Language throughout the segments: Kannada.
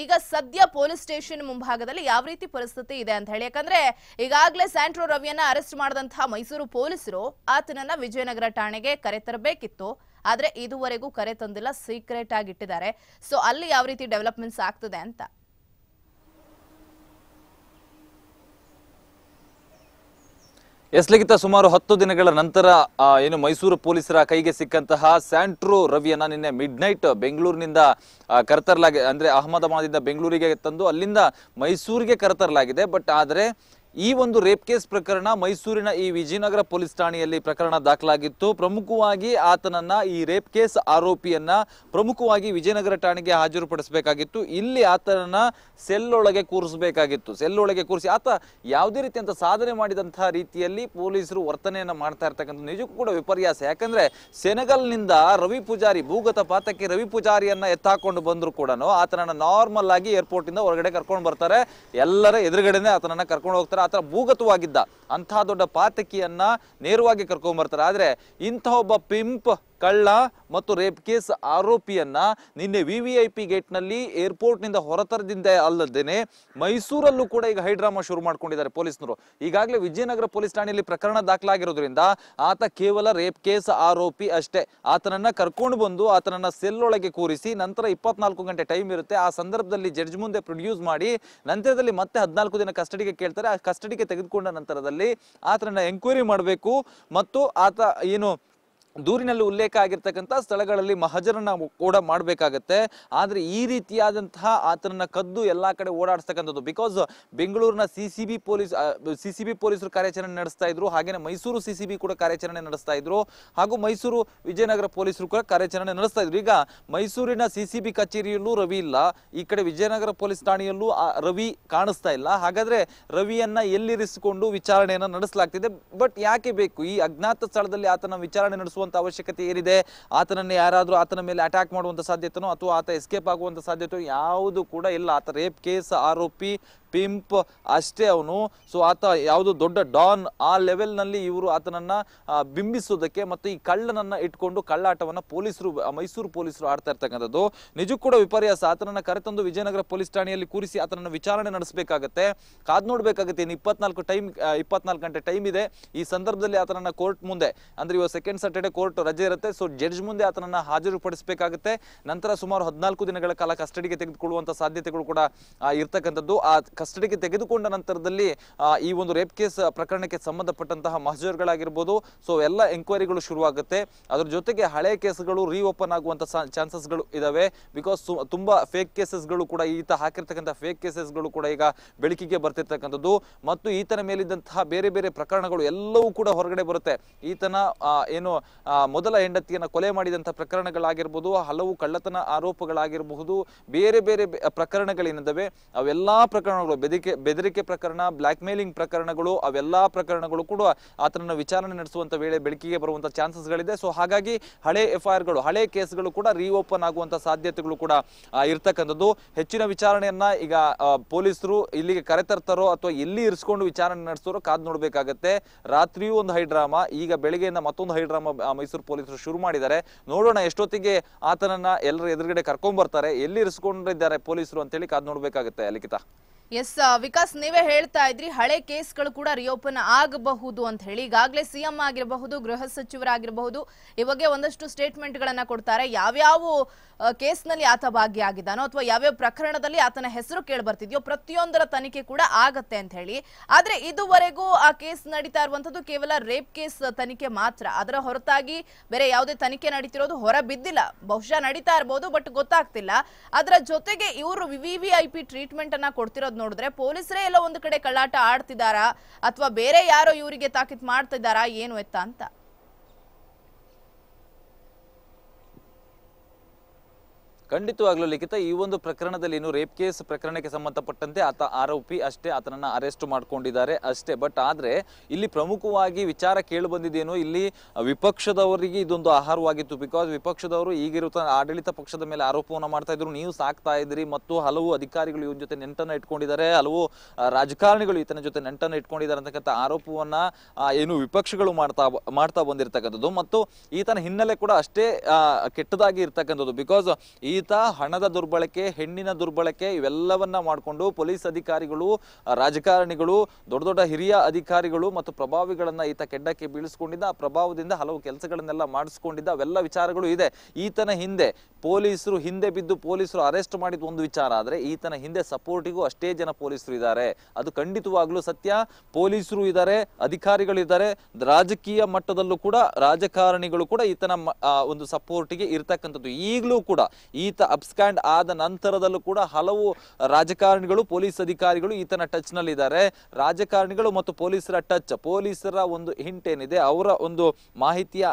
ಈಗ ಸದ್ಯ ಪೊಲೀಸ್ ಸ್ಟೇಷನ್ ಮುಂಭಾಗದಲ್ಲಿ ಯಾವ ರೀತಿ ಪರಿಸ್ಥಿತಿ ಇದೆ ಅಂತ ಹೇಳಿ ಯಾಕಂದ್ರೆ ಈಗಾಗಲೇ ಸ್ಯಾಂಟ್ರೋ ರವಿಯನ್ನ ಅರೆಸ್ಟ್ ಮಾಡಿದಂತಹ ಮೈಸೂರು ಪೊಲೀಸರು ಆತನನ್ನ ವಿಜಯನಗರ ಠಾಣೆಗೆ ತರಬೇಕಿತ್ತು ಆದ್ರೆ ಇದುವರೆಗೂ ಕರೆ ತಂದಿಲ್ಲ ಸೀಕ್ರೆಟ್ ಆಗಿ ಇಟ್ಟಿದ್ದಾರೆ ಸೊ ಅಲ್ಲಿ ಯಾವ ರೀತಿ ಡೆವಲಪ್ಮೆಂಟ್ಸ್ ಆಗ್ತದೆ ಅಂತ ಎಸ್ಲಿಗಿಂತ ಸುಮಾರು ಹತ್ತು ದಿನಗಳ ನಂತರ ಏನು ಮೈಸೂರು ಪೊಲೀಸರ ಕೈಗೆ ಸಿಕ್ಕಂತಹ ಸ್ಯಾಂಟ್ರೋ ರವಿಯನ್ನ ನಿನ್ನೆ ಮಿಡ್ ನೈಟ್ ಬೆಂಗಳೂರಿನಿಂದ ಕರೆತರಲಾಗಿದೆ ಅಂದರೆ ಅಹಮದಾಬಾದಿಂದ ಬೆಂಗಳೂರಿಗೆ ತಂದು ಅಲ್ಲಿಂದ ಮೈಸೂರಿಗೆ ಕರೆತರಲಾಗಿದೆ ಬಟ್ ಆದರೆ ಈ ಒಂದು ರೇಪ್ ಕೇಸ್ ಪ್ರಕರಣ ಮೈಸೂರಿನ ಈ ವಿಜಯನಗರ ಪೊಲೀಸ್ ಠಾಣೆಯಲ್ಲಿ ಪ್ರಕರಣ ದಾಖಲಾಗಿತ್ತು ಪ್ರಮುಖವಾಗಿ ಆತನನ್ನ ಈ ರೇಪ್ ಕೇಸ್ ಆರೋಪಿಯನ್ನ ಪ್ರಮುಖವಾಗಿ ವಿಜಯನಗರ ಠಾಣೆಗೆ ಹಾಜರುಪಡಿಸಬೇಕಾಗಿತ್ತು ಇಲ್ಲಿ ಆತನನ್ನ ಸೆಲ್ ಒಳಗೆ ಕೂರಿಸಬೇಕಾಗಿತ್ತು ಸೆಲ್ ಒಳಗೆ ಕೂರಿಸಿ ಆತ ಯಾವುದೇ ರೀತಿಯಂತ ಸಾಧನೆ ಮಾಡಿದಂತಹ ರೀತಿಯಲ್ಲಿ ಪೊಲೀಸರು ವರ್ತನೆಯನ್ನ ಮಾಡ್ತಾ ಇರ್ತಕ್ಕಂಥ ನಿಜಕ್ಕೂ ಕೂಡ ವಿಪರ್ಯಾಸ ಯಾಕಂದ್ರೆ ನಿಂದ ರವಿ ಪೂಜಾರಿ ಭೂಗತ ಪಾತಕ್ಕೆ ರವಿ ಪೂಜಾರಿಯನ್ನ ಎತ್ತಾಕೊಂಡು ಬಂದ್ರು ಕೂಡ ಆತನನ್ನ ನಾರ್ಮಲ್ ಆಗಿ ಏರ್ಪೋರ್ಟ್ ಇಂದ ಹೊರಗಡೆ ಕರ್ಕೊಂಡು ಬರ್ತಾರೆ ಎಲ್ಲರ ಎದುರುಗಡೆನೆ ಆತನನ್ನ ಕರ್ಕೊಂಡು ಹೋಗ್ತಾರೆ ಆತರ ಭೂಗತವಾಗಿದ್ದ ಅಂತಹ ದೊಡ್ಡ ಪಾತಕಿಯನ್ನ ನೇರವಾಗಿ ಕರ್ಕೊಂಡ್ಬರ್ತಾರೆ ಆದ್ರೆ ಇಂಥ ಒಬ್ಬ ಪಿಂಪ್ ಕಳ್ಳ ಮತ್ತು ರೇಪ್ ಕೇಸ್ ಆರೋಪಿಯನ್ನ ನಿನ್ನೆ ವಿ ವಿ ಐ ಪಿ ಗೇಟ್ನಲ್ಲಿ ಏರ್ಪೋರ್ಟ್ನಿಂದ ಹೊರತರದಿಂದ ಅಲ್ಲದೇನೆ ಮೈಸೂರಲ್ಲೂ ಕೂಡ ಈಗ ಹೈಡ್ರಾಮಾ ಶುರು ಮಾಡ್ಕೊಂಡಿದ್ದಾರೆ ಪೊಲೀಸ್ನವರು ಈಗಾಗಲೇ ವಿಜಯನಗರ ಪೊಲೀಸ್ ಠಾಣೆಯಲ್ಲಿ ಪ್ರಕರಣ ದಾಖಲಾಗಿರೋದ್ರಿಂದ ಆತ ಕೇವಲ ರೇಪ್ ಕೇಸ್ ಆರೋಪಿ ಅಷ್ಟೇ ಆತನನ್ನ ಕರ್ಕೊಂಡು ಬಂದು ಆತನನ್ನ ಸೆಲ್ಲೊಳಗೆ ಕೂರಿಸಿ ನಂತರ ಇಪ್ಪತ್ನಾಲ್ಕು ಗಂಟೆ ಟೈಮ್ ಇರುತ್ತೆ ಆ ಸಂದರ್ಭದಲ್ಲಿ ಜಡ್ಜ್ ಮುಂದೆ ಪ್ರೊಡ್ಯೂಸ್ ಮಾಡಿ ನಂತರದಲ್ಲಿ ಮತ್ತೆ ಹದಿನಾಲ್ಕು ದಿನ ಕಸ್ಟಡಿಗೆ ಕೇಳ್ತಾರೆ ಆ ಕಸ್ಟಡಿಗೆ ತೆಗೆದುಕೊಂಡ ನಂತರದಲ್ಲಿ ಆತನನ್ನ ಎಂಕ್ವೈರಿ ಮಾಡಬೇಕು ಮತ್ತು ಆತ ಏನು ದೂರಿನಲ್ಲಿ ಉಲ್ಲೇಖ ಆಗಿರ್ತಕ್ಕಂಥ ಸ್ಥಳಗಳಲ್ಲಿ ಮಹಜರನ್ನ ಕೂಡ ಮಾಡಬೇಕಾಗತ್ತೆ ಆದರೆ ಈ ರೀತಿಯಾದಂತಹ ಆತನನ್ನ ಕದ್ದು ಎಲ್ಲಾ ಕಡೆ ಓಡಾಡಿಸ್ತಕ್ಕಂಥದ್ದು ಬಿಕಾಸ್ ಬೆಂಗಳೂರಿನ C C B police C C B ಪೊಲೀಸರು ಕಾರ್ಯಾಚರಣೆ ನಡೆಸ್ತಾ ಇದ್ರು ಹಾಗೇನೆ ಮೈಸೂರು ಸಿ ಸಿ ಬಿ ಕೂಡ ಕಾರ್ಯಾಚರಣೆ ನಡೆಸ್ತಾ ಇದ್ರು ಹಾಗೂ ಮೈಸೂರು ವಿಜಯನಗರ ಪೊಲೀಸರು ಕೂಡ ಕಾರ್ಯಾಚರಣೆ ನಡೆಸ್ತಾ ಇದ್ರು ಈಗ ಮೈಸೂರಿನ ಸಿ ಸಿ ಬಿ ಕಚೇರಿಯಲ್ಲೂ ರವಿ ಇಲ್ಲ ಈ ಕಡೆ ವಿಜಯನಗರ ಪೊಲೀಸ್ ಠಾಣೆಯಲ್ಲೂ ರವಿ ಕಾಣಿಸ್ತಾ ಇಲ್ಲ ಹಾಗಾದ್ರೆ ರವಿಯನ್ನ ಎಲ್ಲಿರಿಸಿಕೊಂಡು ವಿಚಾರಣೆಯನ್ನು ನಡೆಸಲಾಗ್ತಿದೆ ಬಟ್ ಯಾಕೆ ಬೇಕು ಈ ಅಜ್ಞಾತ ಸ್ಥಳದಲ್ಲಿ ಆತನ ವಿಚಾರಣೆ ನಡೆಸುವ ಅಂತ ಅವಶ್ಯಕತೆ ಏನಿದೆ ಆತನನ್ನು ಯಾರಾದರೂ ಆತನ ಮೇಲೆ ಅಟ್ಯಾಕ್ ಮಾಡುವಂತ ಸಾಧ್ಯತೆನೋ ಅಥವಾ ಆತ ಎಸ್ಕೇಪ್ ಆಗುವಂತ ಸಾಧ್ಯತೆ ಯಾವುದು ಕೂಡ ಇಲ್ಲ ಆತ ರೇಪ್ ಕೇಸ್ ಆರೋಪಿ ಪಿಂಪ್ ಅಷ್ಟೇ ಅವನು ಸೊ ಆತ ಯಾವುದು ದೊಡ್ಡ ಡಾನ್ ಆ ಲೆವೆಲ್ನಲ್ಲಿ ಇವರು ಆತನನ್ನ ಬಿಂಬಿಸೋದಕ್ಕೆ ಮತ್ತು ಈ ಕಳ್ಳನನ್ನ ಇಟ್ಕೊಂಡು ಕಳ್ಳಾಟವನ್ನು ಪೊಲೀಸರು ಮೈಸೂರು ಪೊಲೀಸರು ಆಡ್ತಾ ಇರ್ತಕ್ಕಂಥದ್ದು ನಿಜಕ್ಕೂ ಕೂಡ ವಿಪರ್ಯಾಸ ಆತನನ್ನ ಕರೆತಂದು ವಿಜಯನಗರ ಪೊಲೀಸ್ ಠಾಣೆಯಲ್ಲಿ ಕೂರಿಸಿ ಆತನನ್ನು ವಿಚಾರಣೆ ನಡೆಸಬೇಕಾಗತ್ತೆ ಕಾದ್ ನೋಡ್ಬೇಕಾಗತ್ತೆ ಇನ್ನು ಇಪ್ಪತ್ನಾಲ್ಕು ಟೈಮ್ ಇಪ್ಪತ್ನಾಲ್ಕು ಗಂಟೆ ಟೈಮ್ ಇದೆ ಈ ಸಂದರ್ಭದಲ್ಲಿ ಆತನನ್ನ ಕೋರ್ಟ್ ಮುಂದೆ ಅಂದ್ರೆ ಇವಾಗ ಸೆಕೆಂಡ್ ಸ್ಯಾಟರ್ಡೆ ಕೋರ್ಟ್ ರಜೆ ಇರುತ್ತೆ ಸೊ ಜಡ್ಜ್ ಮುಂದೆ ಆತನನ್ನ ಹಾಜರುಪಡಿಸಬೇಕಾಗುತ್ತೆ ನಂತರ ಸುಮಾರು ಹದಿನಾಲ್ಕು ದಿನಗಳ ಕಾಲ ಕಸ್ಟಡಿಗೆ ತೆಗೆದುಕೊಳ್ಳುವಂತ ಸಾಧ್ಯತೆಗಳು ಕೂಡ ಇರ್ತಕ್ಕಂಥದ್ದು ಆ ಕಸ್ಟಡಿಗೆ ತೆಗೆದುಕೊಂಡ ನಂತರದಲ್ಲಿ ಈ ಒಂದು ರೇಪ್ ಕೇಸ್ ಪ್ರಕರಣಕ್ಕೆ ಸಂಬಂಧಪಟ್ಟಂತಹ ಮಹಜರ್ಗಳಾಗಿರ್ಬೋದು ಸೊ ಎಲ್ಲ ಎಂಕ್ವೈರಿಗಳು ಶುರುವಾಗುತ್ತೆ ಅದ್ರ ಜೊತೆಗೆ ಹಳೆ ಕೇಸ್ಗಳು ರೀ ಓಪನ್ ಆಗುವಂಥ ಚಾನ್ಸಸ್ಗಳು ಇದಾವೆ ಬಿಕಾಸ್ ತುಂಬಾ ಫೇಕ್ ಕೇಸಸ್ಗಳು ಕೂಡ ಈತ ಹಾಕಿರ್ತಕ್ಕಂಥ ಫೇಕ್ ಕೇಸಸ್ಗಳು ಕೂಡ ಈಗ ಬೆಳಕಿಗೆ ಬರ್ತಿರ್ತಕ್ಕಂಥದ್ದು ಮತ್ತು ಈತನ ಮೇಲಿದ್ದಂತಹ ಬೇರೆ ಬೇರೆ ಪ್ರಕರಣಗಳು ಎಲ್ಲವೂ ಕೂಡ ಹೊರಗಡೆ ಬರುತ್ತೆ ಈತನ ಏನು ಮೊದಲ ಹೆಂಡತಿಯನ್ನು ಕೊಲೆ ಮಾಡಿದಂಥ ಪ್ರಕರಣಗಳಾಗಿರ್ಬೋದು ಹಲವು ಕಳ್ಳತನ ಆರೋಪಗಳಾಗಿರಬಹುದು ಬೇರೆ ಬೇರೆ ಪ್ರಕರಣಗಳೇನಿದ್ದಾವೆ ಅವೆಲ್ಲ ಪ್ರಕರಣಗಳು ಪ್ರಕರಣಗಳು ಬೆದರಿಕೆ ಬೆದರಿಕೆ ಪ್ರಕರಣ ಬ್ಲ್ಯಾಕ್ ಮೇಲಿಂಗ್ ಪ್ರಕರಣಗಳು ಅವೆಲ್ಲ ಪ್ರಕರಣಗಳು ಕೂಡ ಆತನನ್ನು ವಿಚಾರಣೆ ನಡೆಸುವಂತ ವೇಳೆ ಬೆಳಕಿಗೆ ಬರುವಂತ ಚಾನ್ಸಸ್ಗಳಿದೆ ಸೊ ಹಾಗಾಗಿ ಹಳೆ ಗಳು ಹಳೆ ಕೇಸ್ಗಳು ಕೂಡ ರೀಓಪನ್ ಆಗುವಂತ ಸಾಧ್ಯತೆಗಳು ಕೂಡ ಇರ್ತಕ್ಕಂಥದ್ದು ಹೆಚ್ಚಿನ ವಿಚಾರಣೆಯನ್ನ ಈಗ ಪೊಲೀಸರು ಇಲ್ಲಿಗೆ ಕರೆತರ್ತಾರೋ ಅಥವಾ ಎಲ್ಲಿ ಇರಿಸ್ಕೊಂಡು ವಿಚಾರಣೆ ನಡೆಸೋರೋ ಕಾದ್ ನೋಡ್ಬೇಕಾಗತ್ತೆ ರಾತ್ರಿಯೂ ಒಂದು ಹೈಡ್ರಾಮಾ ಈಗ ಬೆಳಿಗ್ಗೆಯಿಂದ ಮತ್ತೊಂದು ಹೈಡ್ರಾಮಾ ಮೈಸೂರು ಪೊಲೀಸರು ಶುರು ಮಾಡಿದ್ದಾರೆ ನೋಡೋಣ ಎಷ್ಟೊತ್ತಿಗೆ ಆತನನ್ನ ಎಲ್ಲರ ಎದುರುಗಡೆ ಕರ್ಕೊಂಡ್ ಬರ್ತಾರೆ ಎಲ್ಲಿ ಇರಿಸ್ಕೊಂಡಿದ್ದಾರೆ ಪೊಲೀಸರು ಅಂತೇಳಿ ಕಾದ್ ನೋಡ್ಬೇಕಾಗತ್ತೆ ಲಿಖಿತ ಎಸ್ ವಿಕಾಸ್ ನೀವೇ ಹೇಳ್ತಾ ಇದ್ರಿ ಹಳೆ ಕೇಸ್ಗಳು ಕೂಡ ರಿಯೋಪನ್ ಆಗಬಹುದು ಅಂತ ಹೇಳಿ ಈಗಾಗಲೇ ಸಿಎಂ ಆಗಿರಬಹುದು ಗೃಹ ಸಚಿವರಾಗಿರಬಹುದು ಈ ಬಗ್ಗೆ ಒಂದಷ್ಟು ಸ್ಟೇಟ್ಮೆಂಟ್ ಗಳನ್ನ ಕೊಡ್ತಾರೆ ಯಾವ್ಯಾವ ಕೇಸ್ನಲ್ಲಿ ಆತ ಭಾಗಿಯಾಗಿದ್ದಾನೋ ಅಥವಾ ಯಾವ್ಯಾವ ಪ್ರಕರಣದಲ್ಲಿ ಆತನ ಹೆಸರು ಕೇಳಿ ಬರ್ತಿದೆಯೋ ಪ್ರತಿಯೊಂದರ ತನಿಖೆ ಕೂಡ ಆಗತ್ತೆ ಅಂತ ಹೇಳಿ ಆದ್ರೆ ಇದುವರೆಗೂ ಆ ಕೇಸ್ ನಡೀತಾ ಇರುವಂತದ್ದು ಕೇವಲ ರೇಪ್ ಕೇಸ್ ತನಿಖೆ ಮಾತ್ರ ಅದರ ಹೊರತಾಗಿ ಬೇರೆ ಯಾವುದೇ ತನಿಖೆ ನಡೀತಿರೋದು ಹೊರ ಬಿದ್ದಿಲ್ಲ ಬಹುಶಃ ನಡೀತಾ ಇರಬಹುದು ಬಟ್ ಗೊತ್ತಾಗ್ತಿಲ್ಲ ಅದರ ಜೊತೆಗೆ ಇವರು ವಿವಿಐಪಿ ಟ್ರೀಟ್ಮೆಂಟ್ ಅನ್ನ ಕೊಡ್ತಿರೋದು ನೋಡಿದ್ರೆ ಪೊಲೀಸರೇ ಎಲ್ಲ ಒಂದು ಕಡೆ ಕಳ್ಳಾಟ ಆಡ್ತಿದಾರಾ ಅಥವಾ ಬೇರೆ ಯಾರೋ ಇವರಿಗೆ ತಾಕೀತ್ ಮಾಡ್ತಿದ್ದಾರಾ ಏನು ಎತ್ತ ಅಂತ ಖಂಡಿತವಾಗ್ಲೂ ಲಿಖಿತ ಈ ಒಂದು ಪ್ರಕರಣದಲ್ಲಿ ಇನ್ನು ರೇಪ್ ಕೇಸ್ ಪ್ರಕರಣಕ್ಕೆ ಸಂಬಂಧಪಟ್ಟಂತೆ ಆತ ಆರೋಪಿ ಅಷ್ಟೇ ಆತನನ್ನ ಅರೆಸ್ಟ್ ಮಾಡ್ಕೊಂಡಿದ್ದಾರೆ ಅಷ್ಟೇ ಬಟ್ ಆದ್ರೆ ಇಲ್ಲಿ ಪ್ರಮುಖವಾಗಿ ವಿಚಾರ ಕೇಳಿ ಬಂದಿದ್ದೇನು ಇಲ್ಲಿ ವಿಪಕ್ಷದವರಿಗೆ ಇದೊಂದು ಆಹಾರವಾಗಿತ್ತು ಬಿಕಾಸ್ ವಿಪಕ್ಷದವರು ಈಗಿರುವ ಆಡಳಿತ ಪಕ್ಷದ ಮೇಲೆ ಆರೋಪವನ್ನು ಮಾಡ್ತಾ ಇದ್ರು ನೀವು ಸಾಕ್ತಾ ಇದ್ರಿ ಮತ್ತು ಹಲವು ಅಧಿಕಾರಿಗಳು ಇವನ ಜೊತೆ ನೆಂಟನ್ನು ಇಟ್ಕೊಂಡಿದ್ದಾರೆ ಹಲವು ರಾಜಕಾರಣಿಗಳು ಈತನ ಜೊತೆ ನೆಂಟನ್ನು ಇಟ್ಕೊಂಡಿದ್ದಾರೆ ಅಂತಕ್ಕಂಥ ಆರೋಪವನ್ನ ಏನು ವಿಪಕ್ಷಗಳು ಮಾಡ್ತಾ ಮಾಡ್ತಾ ಬಂದಿರತಕ್ಕಂಥದ್ದು ಮತ್ತು ಈತನ ಹಿನ್ನೆಲೆ ಕೂಡ ಅಷ್ಟೇ ಕೆಟ್ಟದಾಗಿ ಇರ್ತಕ್ಕಂಥದ್ದು ಬಿಕಾಸ್ ಈ ಈತ ಹಣದ ದುರ್ಬಳಕೆ ಹೆಣ್ಣಿನ ದುರ್ಬಳಕೆ ಇವೆಲ್ಲವನ್ನ ಮಾಡಿಕೊಂಡು ಪೊಲೀಸ್ ಅಧಿಕಾರಿಗಳು ರಾಜಕಾರಣಿಗಳು ದೊಡ್ಡ ದೊಡ್ಡ ಹಿರಿಯ ಅಧಿಕಾರಿಗಳು ಮತ್ತು ಪ್ರಭಾವಿಗಳನ್ನ ಈತ ಕೆಡ್ಡಕ್ಕೆ ಬೀಳಿಸಿಕೊಂಡಿದ್ದ ಆ ಪ್ರಭಾವದಿಂದ ಹಲವು ಕೆಲಸಗಳನ್ನೆಲ್ಲ ಮಾಡಿಸ್ಕೊಂಡಿದ್ದ ಅವೆಲ್ಲ ವಿಚಾರಗಳು ಇದೆ ಈತನ ಹಿಂದೆ ಪೊಲೀಸರು ಹಿಂದೆ ಬಿದ್ದು ಪೊಲೀಸರು ಅರೆಸ್ಟ್ ಮಾಡಿದ ಒಂದು ವಿಚಾರ ಆದರೆ ಈತನ ಹಿಂದೆ ಸಪೋರ್ಟಿಗೂ ಅಷ್ಟೇ ಜನ ಪೊಲೀಸರು ಇದ್ದಾರೆ ಅದು ಖಂಡಿತವಾಗ್ಲೂ ಸತ್ಯ ಪೊಲೀಸರು ಇದ್ದಾರೆ ಅಧಿಕಾರಿಗಳಿದ್ದಾರೆ ರಾಜಕೀಯ ಮಟ್ಟದಲ್ಲೂ ಕೂಡ ರಾಜಕಾರಣಿಗಳು ಕೂಡ ಈತನ ಒಂದು ಸಪೋರ್ಟಿಗೆ ಇರತಕ್ಕಂಥದ್ದು ಈಗಲೂ ಕೂಡ ಈತ ಅಪ್ಸ್ಕ್ಯಾಂಡ್ ಆದ ನಂತರದಲ್ಲೂ ಕೂಡ ಹಲವು ರಾಜಕಾರಣಿಗಳು ಪೊಲೀಸ್ ಅಧಿಕಾರಿಗಳು ಈತನ ಟಚ್ ನಲ್ಲಿದ್ದಾರೆ ರಾಜಕಾರಣಿಗಳು ಮತ್ತು ಪೊಲೀಸರ ಟಚ್ ಪೊಲೀಸರ ಒಂದು ಹಿಂಟ್ ಏನಿದೆ ಅವರ ಒಂದು ಮಾಹಿತಿಯ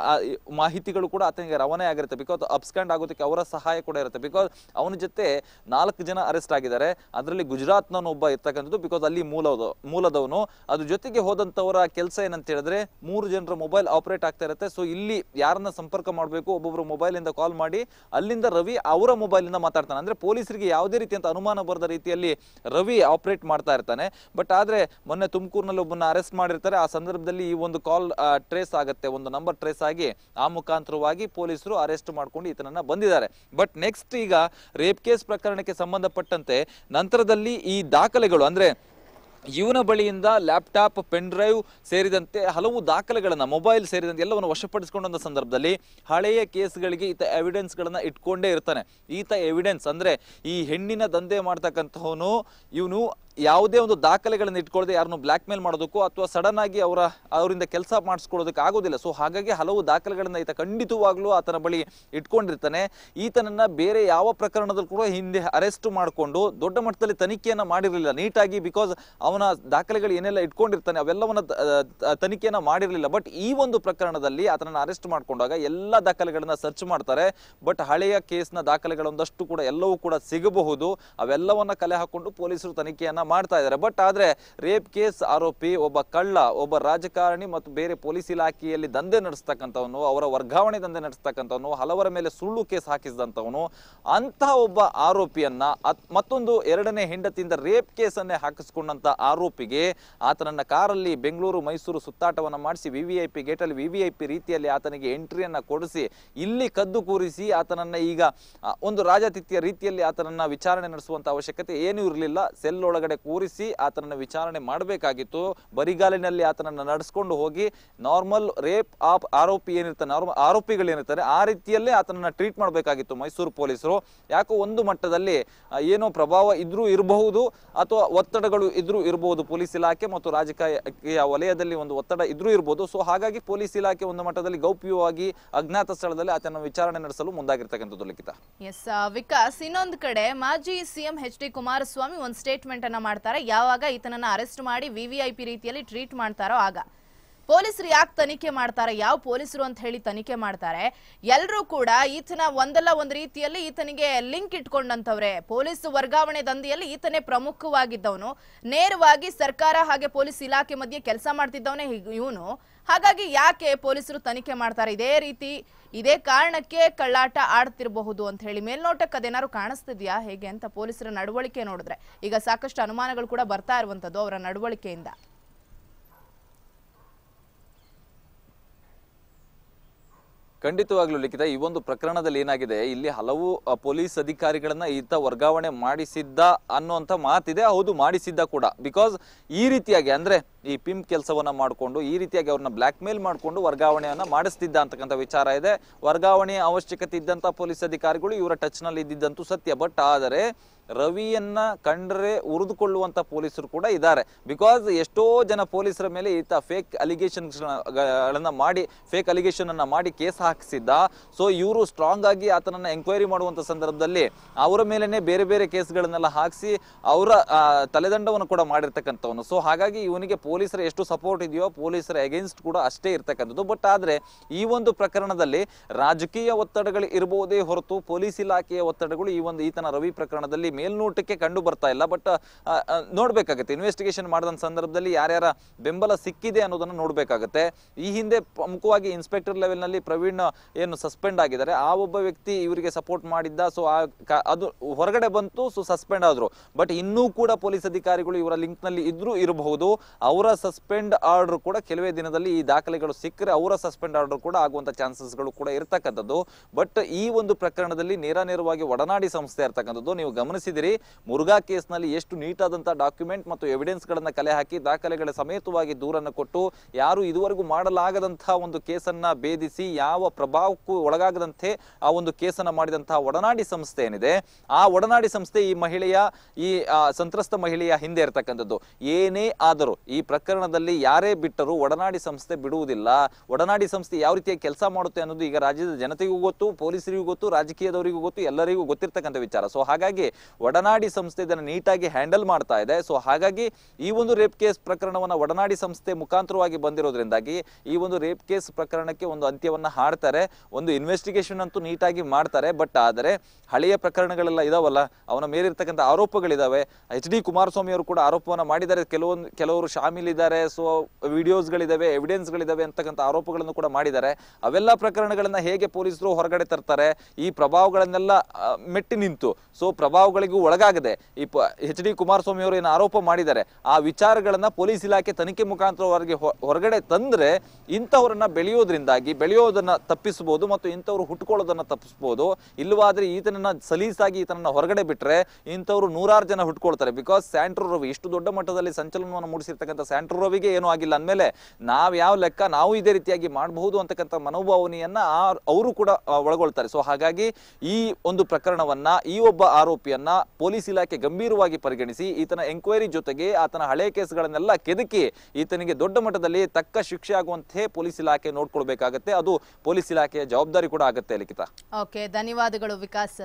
ಮಾಹಿತಿಗಳು ಕೂಡ ಆತನಿಗೆ ರವಾನೆ ಆಗಿರುತ್ತೆ ಬಿಕಾಸ್ ಅಬ್ಸ್ಕ್ಯಾಂಡ್ ಆಗೋದಕ್ಕೆ ಅವರ ಸಹಾಯ ಕೂಡ ಇರುತ್ತೆ ಬಿಕಾಸ್ ಅವನ ಜೊತೆ ನಾಲ್ಕು ಜನ ಅರೆಸ್ಟ್ ಆಗಿದ್ದಾರೆ ಅದರಲ್ಲಿ ಗುಜರಾತ್ನ ಒಬ್ಬ ಇರ್ತಕ್ಕಂಥದ್ದು ಬಿಕಾಸ್ ಅಲ್ಲಿ ಮೂಲದ ಮೂಲದವನು ಅದ್ರ ಜೊತೆಗೆ ಹೋದಂತವರ ಕೆಲಸ ಏನಂತ ಹೇಳಿದ್ರೆ ಮೂರು ಜನರ ಮೊಬೈಲ್ ಆಪರೇಟ್ ಆಗ್ತಾ ಇರುತ್ತೆ ಸೊ ಇಲ್ಲಿ ಯಾರನ್ನ ಸಂಪರ್ಕ ಮಾಡಬೇಕು ಒಬ್ಬೊಬ್ಬರು ಇಂದ ಕಾಲ್ ಮಾಡಿ ಅಲ್ಲಿಂದ ರವಿ ಅವರ ಮೊಬೈಲಿಂದ ಮಾತಾಡ್ತಾನೆ ಅಂದರೆ ಪೊಲೀಸರಿಗೆ ಯಾವುದೇ ರೀತಿಯಂತ ಅನುಮಾನ ಬರದ ರೀತಿಯಲ್ಲಿ ರವಿ ಆಪರೇಟ್ ಮಾಡ್ತಾ ಇರ್ತಾನೆ ಬಟ್ ಆದರೆ ಮೊನ್ನೆ ತುಮಕೂರಿನಲ್ಲಿ ಒಬ್ಬನ ಅರೆಸ್ಟ್ ಮಾಡಿರ್ತಾರೆ ಆ ಸಂದರ್ಭದಲ್ಲಿ ಈ ಒಂದು ಕಾಲ್ ಟ್ರೇಸ್ ಆಗುತ್ತೆ ಒಂದು ನಂಬರ್ ಟ್ರೇಸ್ ಆಗಿ ಆ ಮುಖಾಂತರವಾಗಿ ಪೊಲೀಸರು ಅರೆಸ್ಟ್ ಮಾಡ್ಕೊಂಡು ಈತನನ್ನು ಬಂದಿದ್ದಾರೆ ಬಟ್ ನೆಕ್ಸ್ಟ್ ಈಗ ರೇಪ್ ಕೇಸ್ ಪ್ರಕರಣಕ್ಕೆ ಸಂಬಂಧಪಟ್ಟಂತೆ ನಂತರದಲ್ಲಿ ಈ ದಾಖಲೆಗಳು ಅಂದರೆ ಇವನ ಬಳಿಯಿಂದ ಲ್ಯಾಪ್ಟಾಪ್ ಪೆನ್ ಡ್ರೈವ್ ಸೇರಿದಂತೆ ಹಲವು ದಾಖಲೆಗಳನ್ನು ಮೊಬೈಲ್ ಸೇರಿದಂತೆ ಎಲ್ಲವನ್ನು ವಶಪಡಿಸಿಕೊಂಡಂಥ ಸಂದರ್ಭದಲ್ಲಿ ಹಳೆಯ ಕೇಸ್ಗಳಿಗೆ ಈತ ಎವಿಡೆನ್ಸ್ಗಳನ್ನು ಇಟ್ಕೊಂಡೇ ಇರ್ತಾನೆ ಈತ ಎವಿಡೆನ್ಸ್ ಅಂದರೆ ಈ ಹೆಣ್ಣಿನ ದಂಧೆ ಮಾಡ್ತಕ್ಕಂಥವನು ಇವನು ಯಾವುದೇ ಒಂದು ದಾಖಲೆಗಳನ್ನು ಇಟ್ಕೊಳ್ಳದೆ ಯಾರನ್ನು ಬ್ಲ್ಯಾಕ್ ಮೇಲ್ ಮಾಡೋದಕ್ಕೂ ಅಥವಾ ಸಡನ್ ಆಗಿ ಅವರ ಅವರಿಂದ ಕೆಲಸ ಮಾಡಿಸ್ಕೊಳ್ಳೋದಕ್ಕೆ ಆಗೋದಿಲ್ಲ ಸೊ ಹಾಗಾಗಿ ಹಲವು ದಾಖಲೆಗಳನ್ನು ಈತ ಖಂಡಿತವಾಗ್ಲೂ ಆತನ ಬಳಿ ಇಟ್ಕೊಂಡಿರ್ತಾನೆ ಈತನನ್ನ ಬೇರೆ ಯಾವ ಪ್ರಕರಣದಲ್ಲೂ ಕೂಡ ಹಿಂದೆ ಅರೆಸ್ಟ್ ಮಾಡಿಕೊಂಡು ದೊಡ್ಡ ಮಟ್ಟದಲ್ಲಿ ತನಿಖೆಯನ್ನು ಮಾಡಿರಲಿಲ್ಲ ನೀಟಾಗಿ ಬಿಕಾಸ್ ಅವನ ದಾಖಲೆಗಳು ಏನೆಲ್ಲ ಇಟ್ಕೊಂಡಿರ್ತಾನೆ ಅವೆಲ್ಲವನ್ನ ತನಿಖೆಯನ್ನು ಮಾಡಿರಲಿಲ್ಲ ಬಟ್ ಈ ಒಂದು ಪ್ರಕರಣದಲ್ಲಿ ಆತನನ್ನು ಅರೆಸ್ಟ್ ಮಾಡಿಕೊಂಡಾಗ ಎಲ್ಲ ದಾಖಲೆಗಳನ್ನು ಸರ್ಚ್ ಮಾಡ್ತಾರೆ ಬಟ್ ಹಳೆಯ ಕೇಸ್ನ ದಾಖಲೆಗಳೊಂದಷ್ಟು ಕೂಡ ಎಲ್ಲವೂ ಕೂಡ ಸಿಗಬಹುದು ಅವೆಲ್ಲವನ್ನ ಕಲೆ ಹಾಕೊಂಡು ಪೊಲೀಸರು ತನಿಖೆಯನ್ನು ಮಾಡ್ತಾ ಇದ್ದಾರೆ ಬಟ್ ಆದರೆ ರೇಪ್ ಕೇಸ್ ಆರೋಪಿ ಒಬ್ಬ ಕಳ್ಳ ಒಬ್ಬ ರಾಜಕಾರಣಿ ಮತ್ತು ಬೇರೆ ಪೊಲೀಸ್ ಇಲಾಖೆಯಲ್ಲಿ ದಂಧೆ ನಡೆಸ್ತಕ್ಕಂಥವನು ಅವರ ವರ್ಗಾವಣೆ ದಂಧೆ ನಡೆಸ್ತಕ್ಕಂಥವನು ಹಲವರ ಮೇಲೆ ಸುಳ್ಳು ಕೇಸ್ ಹಾಕಿಸಿದಂಥವನು ಅಂತಹ ಒಬ್ಬ ಆರೋಪಿಯನ್ನ ಮತ್ತೊಂದು ಎರಡನೇ ಹೆಂಡತಿಯಿಂದ ರೇಪ್ ಕೇಸನ್ನೇ ಹಾಕಿಸ್ಕೊಂಡಂಥ ಆರೋಪಿಗೆ ಆತನನ್ನ ಕಾರಲ್ಲಿ ಬೆಂಗಳೂರು ಮೈಸೂರು ಸುತ್ತಾಟವನ್ನು ಮಾಡಿಸಿ ವಿವಿಐಪಿ ವಿ ಐ ಪಿ ಗೇಟಲ್ಲಿ ರೀತಿಯಲ್ಲಿ ಆತನಿಗೆ ಎಂಟ್ರಿಯನ್ನು ಕೊಡಿಸಿ ಇಲ್ಲಿ ಕದ್ದು ಕೂರಿಸಿ ಆತನನ್ನ ಈಗ ಒಂದು ರಾಜತಿಥ್ಯ ರೀತಿಯಲ್ಲಿ ಆತನನ್ನು ವಿಚಾರಣೆ ನಡೆಸುವಂಥ ಅವಶ್ಯಕತೆ ಏನೂ ಇರಲಿಲ್ಲ ಸೆಲ್ ಒಳಗಡೆ ಕಡೆ ಕೂರಿಸಿ ಆತನನ್ನು ವಿಚಾರಣೆ ಮಾಡಬೇಕಾಗಿತ್ತು ಬರಿಗಾಲಿನಲ್ಲಿ ಆತನನ್ನು ನಡೆಸ್ಕೊಂಡು ಹೋಗಿ ನಾರ್ಮಲ್ ರೇಪ್ ಆಫ್ ಆರೋಪಿ ಏನಿರ್ತಾನೆ ನಾರ್ಮಲ್ ಆರೋಪಿಗಳೇನಿರ್ತಾರೆ ಆ ರೀತಿಯಲ್ಲೇ ಆತನನ್ನು ಟ್ರೀಟ್ ಮಾಡಬೇಕಾಗಿತ್ತು ಮೈಸೂರು ಪೊಲೀಸರು ಯಾಕೋ ಒಂದು ಮಟ್ಟದಲ್ಲಿ ಏನೋ ಪ್ರಭಾವ ಇದ್ರೂ ಇರಬಹುದು ಅಥವಾ ಒತ್ತಡಗಳು ಇದ್ರೂ ಇರಬಹುದು ಪೊಲೀಸ್ ಇಲಾಖೆ ಮತ್ತು ರಾಜಕೀಯ ವಲಯದಲ್ಲಿ ಒಂದು ಒತ್ತಡ ಇದ್ರೂ ಇರಬಹುದು ಸೊ ಹಾಗಾಗಿ ಪೊಲೀಸ್ ಇಲಾಖೆ ಒಂದು ಮಟ್ಟದಲ್ಲಿ ಗೌಪ್ಯವಾಗಿ ಅಜ್ಞಾತ ಸ್ಥಳದಲ್ಲಿ ಆತನ ವಿಚಾರಣೆ ನಡೆಸಲು ಮುಂದಾಗಿರ್ತಕ್ಕಂಥದ್ದು ಲಿಖಿತ ಎಸ್ ವಿಕಾಸ್ ಇನ್ನೊಂದು ಕಡೆ ಮಾಜಿ ಸಿಎಂ ಎಚ್ ಡಿ ಕುಮಾರಸ್ವಾಮಿ ಒಂದು ಸ್ಟೇಟ್ಮೆಂಟ್ ಅನ್ನ ಮಾಡ್ತಾರೆ ಯಾವಾಗ ಈತನನ್ನ ಅರೆಸ್ಟ್ ಮಾಡಿ ವಿವಿಐಪಿ ರೀತಿಯಲ್ಲಿ ಟ್ರೀಟ್ ಮಾಡ್ತಾರೋ ಆಗ ಪೊಲೀಸರು ಯಾಕೆ ತನಿಖೆ ಮಾಡ್ತಾರೆ ಯಾವ ಪೊಲೀಸರು ಅಂತ ಹೇಳಿ ತನಿಖೆ ಮಾಡ್ತಾರೆ ಎಲ್ಲರೂ ಕೂಡ ಈತನ ಒಂದಲ್ಲ ಒಂದು ರೀತಿಯಲ್ಲಿ ಈತನಿಗೆ ಲಿಂಕ್ ಇಟ್ಕೊಂಡಂತವ್ರೆ ಪೊಲೀಸ್ ವರ್ಗಾವಣೆ ದಂಧೆಯಲ್ಲಿ ಈತನೇ ಪ್ರಮುಖವಾಗಿದ್ದವನು ನೇರವಾಗಿ ಸರ್ಕಾರ ಹಾಗೆ ಪೊಲೀಸ್ ಇಲಾಖೆ ಮಧ್ಯೆ ಕೆಲಸ ಮಾಡ್ತಿದ್ದವನೇ ಇವನು ಹಾಗಾಗಿ ಯಾಕೆ ಪೊಲೀಸರು ತನಿಖೆ ಮಾಡ್ತಾರೆ ಇದೇ ರೀತಿ ಇದೇ ಕಾರಣಕ್ಕೆ ಕಳ್ಳಾಟ ಆಡ್ತಿರಬಹುದು ಅಂತ ಹೇಳಿ ಮೇಲ್ನೋಟಕ್ಕೆ ಅದೇನಾದ್ರು ಕಾಣಿಸ್ತಿದ್ಯಾ ಹೇಗೆ ಅಂತ ಪೊಲೀಸರ ನಡವಳಿಕೆ ನೋಡಿದ್ರೆ ಈಗ ಸಾಕಷ್ಟು ಅನುಮಾನಗಳು ಕೂಡ ಬರ್ತಾ ಇರುವಂತದ್ದು ಅವರ ನಡವಳಿಕೆಯಿಂದ ಖಂಡಿತವಾಗ್ಲೂ ಲಿಖಿತ ಈ ಒಂದು ಪ್ರಕರಣದಲ್ಲಿ ಏನಾಗಿದೆ ಇಲ್ಲಿ ಹಲವು ಪೊಲೀಸ್ ಅಧಿಕಾರಿಗಳನ್ನ ಈತ ವರ್ಗಾವಣೆ ಮಾಡಿಸಿದ್ದ ಅನ್ನುವಂತ ಮಾತಿದೆ ಹೌದು ಮಾಡಿಸಿದ್ದ ಕೂಡ ಬಿಕಾಸ್ ಈ ರೀತಿಯಾಗಿ ಅಂದ್ರೆ ಈ ಪಿಂಪ್ ಕೆಲಸವನ್ನು ಮಾಡಿಕೊಂಡು ಈ ರೀತಿಯಾಗಿ ಅವ್ರನ್ನ ಬ್ಲ್ಯಾಕ್ ಮೇಲ್ ಮಾಡಿಕೊಂಡು ವರ್ಗಾವಣೆಯನ್ನ ಮಾಡಿಸ್ತಿದ್ದ ಅಂತಕ್ಕಂಥ ವಿಚಾರ ಇದೆ ವರ್ಗಾವಣೆಯ ಅವಶ್ಯಕತೆ ಇದ್ದಂಥ ಪೊಲೀಸ್ ಅಧಿಕಾರಿಗಳು ಇವರ ಟಚ್ನಲ್ಲಿ ಇದ್ದಿದ್ದಂತೂ ಸತ್ಯ ಬಟ್ ಆದರೆ ರವಿಯನ್ನ ಕಂಡ್ರೆ ಉರಿದುಕೊಳ್ಳುವಂತ ಪೊಲೀಸರು ಕೂಡ ಇದ್ದಾರೆ ಬಿಕಾಸ್ ಎಷ್ಟೋ ಜನ ಪೊಲೀಸರ ಮೇಲೆ ಈತ ಫೇಕ್ ಅಲಿಗೇಷನ್ ಮಾಡಿ ಫೇಕ್ ಅನ್ನ ಮಾಡಿ ಕೇಸ್ ಹಾಕಿಸಿದ್ದ ಸೊ ಇವರು ಸ್ಟ್ರಾಂಗ್ ಆಗಿ ಆತನನ್ನ ಎಂಕ್ವೈರಿ ಮಾಡುವಂತ ಸಂದರ್ಭದಲ್ಲಿ ಅವರ ಮೇಲೇ ಬೇರೆ ಬೇರೆ ಕೇಸ್ಗಳನ್ನೆಲ್ಲ ಹಾಕಿಸಿ ಅವರ ತಲೆದಂಡವನ್ನು ಕೂಡ ಮಾಡಿರ್ತಕ್ಕಂಥವನು ಸೊ ಹಾಗಾಗಿ ಇವನಿಗೆ ಪೊಲೀಸರ ಎಷ್ಟು ಸಪೋರ್ಟ್ ಇದೆಯೋ ಪೊಲೀಸರ ಎಗೇನ್ಸ್ಟ್ ಕೂಡ ಅಷ್ಟೇ ಇರ್ತಕ್ಕಂಥದ್ದು ಬಟ್ ಆದರೆ ಈ ಒಂದು ಪ್ರಕರಣದಲ್ಲಿ ರಾಜಕೀಯ ಒತ್ತಡಗಳು ಇರಬಹುದೇ ಹೊರತು ಪೊಲೀಸ್ ಇಲಾಖೆಯ ಒತ್ತಡಗಳು ಈ ಒಂದು ಈತನ ರವಿ ಪ್ರಕರಣದಲ್ಲಿ ಮೇಲ್ನೋಟಕ್ಕೆ ಕಂಡು ಬರ್ತಾ ಇಲ್ಲ ಬಟ್ ನೋಡಬೇಕಾಗುತ್ತೆ ಇನ್ವೆಸ್ಟಿಗೇಷನ್ ಮಾಡಿದ ಸಂದರ್ಭದಲ್ಲಿ ಯಾರ್ಯಾರ ಬೆಂಬಲ ಸಿಕ್ಕಿದೆ ಅನ್ನೋದನ್ನು ನೋಡಬೇಕಾಗುತ್ತೆ ಈ ಹಿಂದೆ ಪ್ರಮುಖವಾಗಿ ಇನ್ಸ್ಪೆಕ್ಟರ್ ಲೆವೆಲ್ನಲ್ಲಿ ಪ್ರವೀಣ್ ಏನು ಸಸ್ಪೆಂಡ್ ಆಗಿದ್ದಾರೆ ಆ ಒಬ್ಬ ವ್ಯಕ್ತಿ ಇವರಿಗೆ ಸಪೋರ್ಟ್ ಮಾಡಿದ್ದ ಸೊ ಅದು ಹೊರಗಡೆ ಬಂತು ಸೊ ಸಸ್ಪೆಂಡ್ ಆದರು ಬಟ್ ಇನ್ನೂ ಕೂಡ ಪೊಲೀಸ್ ಅಧಿಕಾರಿಗಳು ಇವರ ಲಿಂಕ್ನಲ್ಲಿ ಇದ್ರೂ ಇರಬಹುದು ಅವರ ಅವರ ಸಸ್ಪೆಂಡ್ ಆರ್ಡರ್ ಕೂಡ ಕೆಲವೇ ದಿನದಲ್ಲಿ ಈ ದಾಖಲೆಗಳು ಸಿಕ್ಕರೆ ಅವರ ಸಸ್ಪೆಂಡ್ ಆರ್ಡರ್ ಕೂಡ ಆಗುವಂಥ ಚಾನ್ಸಸ್ಗಳು ಕೂಡ ಇರ್ತಕ್ಕಂಥದ್ದು ಬಟ್ ಈ ಒಂದು ಪ್ರಕರಣದಲ್ಲಿ ನೇರ ನೇರವಾಗಿ ಒಡನಾಡಿ ಸಂಸ್ಥೆ ಇರ್ತಕ್ಕಂಥದ್ದು ನೀವು ಗಮನಿಸಿದಿರಿ ಮುರುಘಾ ಕೇಸ್ನಲ್ಲಿ ಎಷ್ಟು ನೀಟಾದಂಥ ಡಾಕ್ಯುಮೆಂಟ್ ಮತ್ತು ಎವಿಡೆನ್ಸ್ಗಳನ್ನು ಕಲೆ ಹಾಕಿ ದಾಖಲೆಗಳ ಸಮೇತವಾಗಿ ದೂರನ್ನು ಕೊಟ್ಟು ಯಾರು ಇದುವರೆಗೂ ಮಾಡಲಾಗದಂತಹ ಒಂದು ಕೇಸನ್ನು ಭೇದಿಸಿ ಯಾವ ಪ್ರಭಾವಕ್ಕೂ ಒಳಗಾಗದಂತೆ ಆ ಒಂದು ಕೇಸನ್ನು ಮಾಡಿದಂತಹ ಒಡನಾಡಿ ಸಂಸ್ಥೆ ಏನಿದೆ ಆ ಒಡನಾಡಿ ಸಂಸ್ಥೆ ಈ ಮಹಿಳೆಯ ಈ ಸಂತ್ರಸ್ತ ಮಹಿಳೆಯ ಹಿಂದೆ ಇರತಕ್ಕಂಥದ್ದು ಏನೇ ಆದರೂ ಈ ಪ್ರಕರಣದಲ್ಲಿ ಯಾರೇ ಬಿಟ್ಟರೂ ಒಡನಾಡಿ ಸಂಸ್ಥೆ ಬಿಡುವುದಿಲ್ಲ ಒಡನಾಡಿ ಸಂಸ್ಥೆ ಯಾವ ರೀತಿಯ ಕೆಲಸ ಮಾಡುತ್ತೆ ಅನ್ನೋದು ಈಗ ರಾಜ್ಯದ ಜನತೆಗೂ ಗೊತ್ತು ಪೊಲೀಸರಿಗೂ ಗೊತ್ತು ರಾಜಕೀಯದವರಿಗೂ ಗೊತ್ತು ಎಲ್ಲರಿಗೂ ಗೊತ್ತಿರ್ತಕ್ಕಂಥ ವಿಚಾರ ಸೊ ಹಾಗಾಗಿ ಒಡನಾಡಿ ಸಂಸ್ಥೆ ಇದನ್ನು ನೀಟಾಗಿ ಹ್ಯಾಂಡಲ್ ಮಾಡ್ತಾ ಇದೆ ಸೊ ಹಾಗಾಗಿ ಈ ಒಂದು ರೇಪ್ ಕೇಸ್ ಪ್ರಕರಣವನ್ನು ಒಡನಾಡಿ ಸಂಸ್ಥೆ ಮುಖಾಂತರವಾಗಿ ಬಂದಿರೋದ್ರಿಂದಾಗಿ ಈ ಒಂದು ರೇಪ್ ಕೇಸ್ ಪ್ರಕರಣಕ್ಕೆ ಒಂದು ಅಂತ್ಯವನ್ನು ಹಾಡ್ತಾರೆ ಒಂದು ಇನ್ವೆಸ್ಟಿಗೇಷನ್ ಅಂತೂ ನೀಟಾಗಿ ಮಾಡ್ತಾರೆ ಬಟ್ ಆದರೆ ಹಳೆಯ ಪ್ರಕರಣಗಳೆಲ್ಲ ಇದಾವಲ್ಲ ಅವನ ಮೇಲಿರ್ತಕ್ಕಂಥ ಆರೋಪಗಳಿದಾವೆ ಎಚ್ ಡಿ ಕುಮಾರಸ್ವಾಮಿ ಅವರು ಕೂಡ ಆರೋಪವನ್ನು ಮಾಡಿದ್ದಾರೆ ಕೆಲವೊಂದು ಕೆಲವರು ಶಾಮಿ ಮೇಲಿದ್ದಾರೆ ಸೊ ವಿಡಿಯೋಸ್ಗಳಿದ್ದಾವೆ ಎವಿಡೆನ್ಸ್ಗಳಿದ್ದಾವೆ ಅಂತಕ್ಕಂಥ ಆರೋಪಗಳನ್ನು ಕೂಡ ಮಾಡಿದ್ದಾರೆ ಅವೆಲ್ಲ ಪ್ರಕರಣಗಳನ್ನು ಹೇಗೆ ಪೊಲೀಸರು ಹೊರಗಡೆ ತರ್ತಾರೆ ಈ ಪ್ರಭಾವಗಳನ್ನೆಲ್ಲ ಮೆಟ್ಟಿ ನಿಂತು ಸೊ ಪ್ರಭಾವಗಳಿಗೂ ಒಳಗಾಗದೆ ಈ ಎಚ್ ಡಿ ಕುಮಾರಸ್ವಾಮಿ ಅವರು ಏನು ಆರೋಪ ಮಾಡಿದ್ದಾರೆ ಆ ವಿಚಾರಗಳನ್ನು ಪೊಲೀಸ್ ಇಲಾಖೆ ತನಿಖೆ ಮುಖಾಂತರ ಹೊರಗಡೆ ತಂದ್ರೆ ಇಂಥವರನ್ನ ಬೆಳೆಯೋದ್ರಿಂದಾಗಿ ಬೆಳೆಯೋದನ್ನ ತಪ್ಪಿಸಬಹುದು ಮತ್ತು ಇಂಥವ್ರು ಹುಟ್ಕೊಳ್ಳೋದನ್ನ ತಪ್ಪಿಸಬಹುದು ಇಲ್ಲವಾದ್ರೆ ಈತನನ್ನ ಸಲೀಸಾಗಿ ಈತನನ್ನ ಹೊರಗಡೆ ಬಿಟ್ಟರೆ ಇಂಥವ್ರು ನೂರಾರು ಜನ ಹುಟ್ಕೊಳ್ತಾರೆ ಬಿಕಾಸ್ ರವಿ ಇಷ್ಟು ದೊಡ್ಡ ಮಟ್ಟದಲ್ಲಿ ಸಂಚಲನವನ್ನು ಮೂಡಿಸಿರ್ತಕ್ಕಂಥ ಸ್ಯಾಂಟ್ರೋವಿಗೆ ಏನೂ ಆಗಿಲ್ಲ ಅಂದಮೇಲೆ ನಾವು ಯಾವ ಲೆಕ್ಕ ನಾವು ಇದೇ ರೀತಿಯಾಗಿ ಮಾಡಬಹುದು ಅಂತಕ್ಕಂಥ ಮನೋಭಾವನೆಯನ್ನ ಅವರು ಕೂಡ ಒಳಗೊಳ್ತಾರೆ ಸೊ ಹಾಗಾಗಿ ಈ ಒಂದು ಪ್ರಕರಣವನ್ನ ಈ ಒಬ್ಬ ಆರೋಪಿಯನ್ನ ಪೊಲೀಸ್ ಇಲಾಖೆ ಗಂಭೀರವಾಗಿ ಪರಿಗಣಿಸಿ ಈತನ ಎಂಕ್ವೈರಿ ಜೊತೆಗೆ ಆತನ ಹಳೆ ಕೇಸ್ಗಳನ್ನೆಲ್ಲ ಕೆದಕಿ ಈತನಿಗೆ ದೊಡ್ಡ ಮಟ್ಟದಲ್ಲಿ ತಕ್ಕ ಶಿಕ್ಷೆ ಆಗುವಂತೆ ಪೊಲೀಸ್ ಇಲಾಖೆ ನೋಡ್ಕೊಳ್ಬೇಕಾಗತ್ತೆ ಅದು ಪೊಲೀಸ್ ಇಲಾಖೆಯ ಜವಾಬ್ದಾರಿ ಕೂಡ ಆಗುತ್ತೆ ಲಿಖಿತ ಓಕೆ ಧನ್ಯವಾದಗಳು ವಿಕಾಸ್